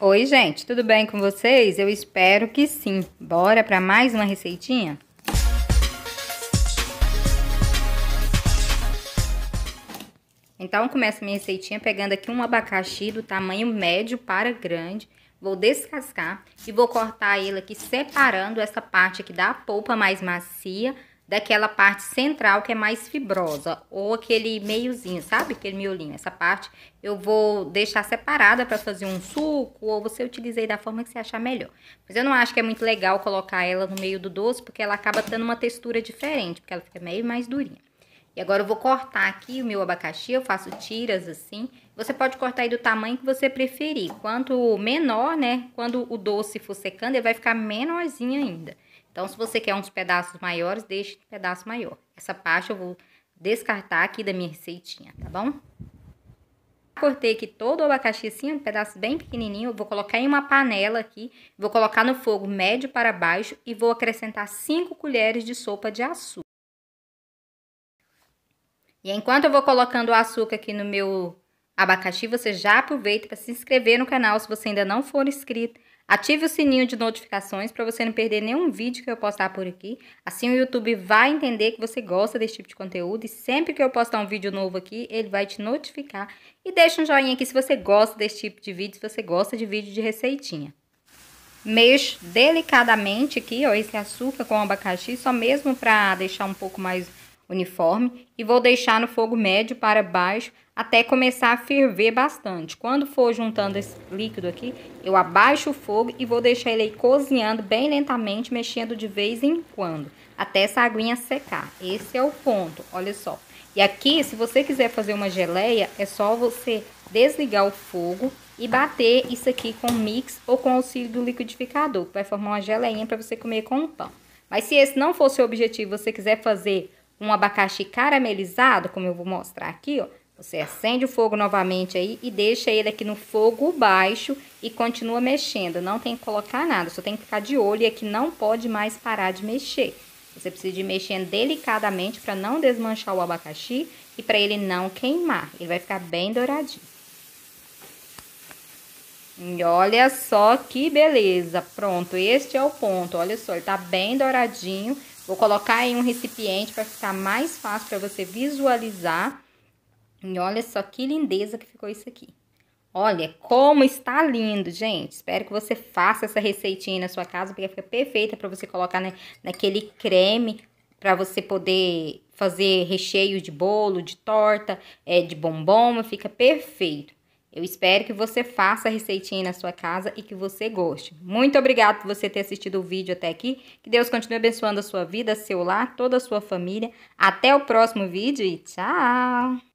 Oi, gente, tudo bem com vocês? Eu espero que sim. Bora para mais uma receitinha? Então, começo minha receitinha pegando aqui um abacaxi do tamanho médio para grande. Vou descascar e vou cortar ele aqui separando essa parte aqui da polpa mais macia daquela parte central que é mais fibrosa, ou aquele meiozinho, sabe? Aquele miolinho. Essa parte eu vou deixar separada para fazer um suco, ou você utilizei da forma que você achar melhor. Mas eu não acho que é muito legal colocar ela no meio do doce, porque ela acaba tendo uma textura diferente, porque ela fica meio mais durinha. E agora eu vou cortar aqui o meu abacaxi, eu faço tiras assim. Você pode cortar aí do tamanho que você preferir. Quanto menor, né, quando o doce for secando, ele vai ficar menorzinho ainda. Então, se você quer uns pedaços maiores, deixe um pedaço maior. Essa parte eu vou descartar aqui da minha receitinha, tá bom? Cortei aqui todo o abacaxi assim, um pedaço bem pequenininho. Eu vou colocar em uma panela aqui, vou colocar no fogo médio para baixo e vou acrescentar 5 colheres de sopa de açúcar. E enquanto eu vou colocando o açúcar aqui no meu abacaxi, você já aproveita para se inscrever no canal se você ainda não for inscrito. Ative o sininho de notificações para você não perder nenhum vídeo que eu postar por aqui. Assim o YouTube vai entender que você gosta desse tipo de conteúdo e sempre que eu postar um vídeo novo aqui, ele vai te notificar. E deixa um joinha aqui se você gosta desse tipo de vídeo, se você gosta de vídeo de receitinha. Mexo delicadamente aqui, ó, esse açúcar com abacaxi, só mesmo para deixar um pouco mais uniforme e vou deixar no fogo médio para baixo até começar a ferver bastante. Quando for juntando esse líquido aqui, eu abaixo o fogo e vou deixar ele aí cozinhando bem lentamente, mexendo de vez em quando, até essa aguinha secar. Esse é o ponto, olha só. E aqui, se você quiser fazer uma geleia, é só você desligar o fogo e bater isso aqui com mix ou com auxílio do liquidificador, que vai formar uma geleinha para você comer com o pão. Mas se esse não for seu objetivo, você quiser fazer um abacaxi caramelizado, como eu vou mostrar aqui, ó. Você acende o fogo novamente aí e deixa ele aqui no fogo baixo e continua mexendo. Não tem que colocar nada, só tem que ficar de olho e aqui não pode mais parar de mexer. Você precisa ir mexendo delicadamente para não desmanchar o abacaxi e para ele não queimar. Ele vai ficar bem douradinho. E olha só que beleza. Pronto, este é o ponto. Olha só, ele tá bem douradinho. Vou colocar em um recipiente para ficar mais fácil para você visualizar. E olha só que lindeza que ficou isso aqui. Olha como está lindo, gente. Espero que você faça essa receitinha na sua casa, porque fica perfeita para você colocar naquele creme para você poder fazer recheio de bolo, de torta, é, de bombom, fica perfeito. Eu espero que você faça a receitinha na sua casa e que você goste. Muito obrigado por você ter assistido o vídeo até aqui. Que Deus continue abençoando a sua vida, seu lar, toda a sua família. Até o próximo vídeo e tchau!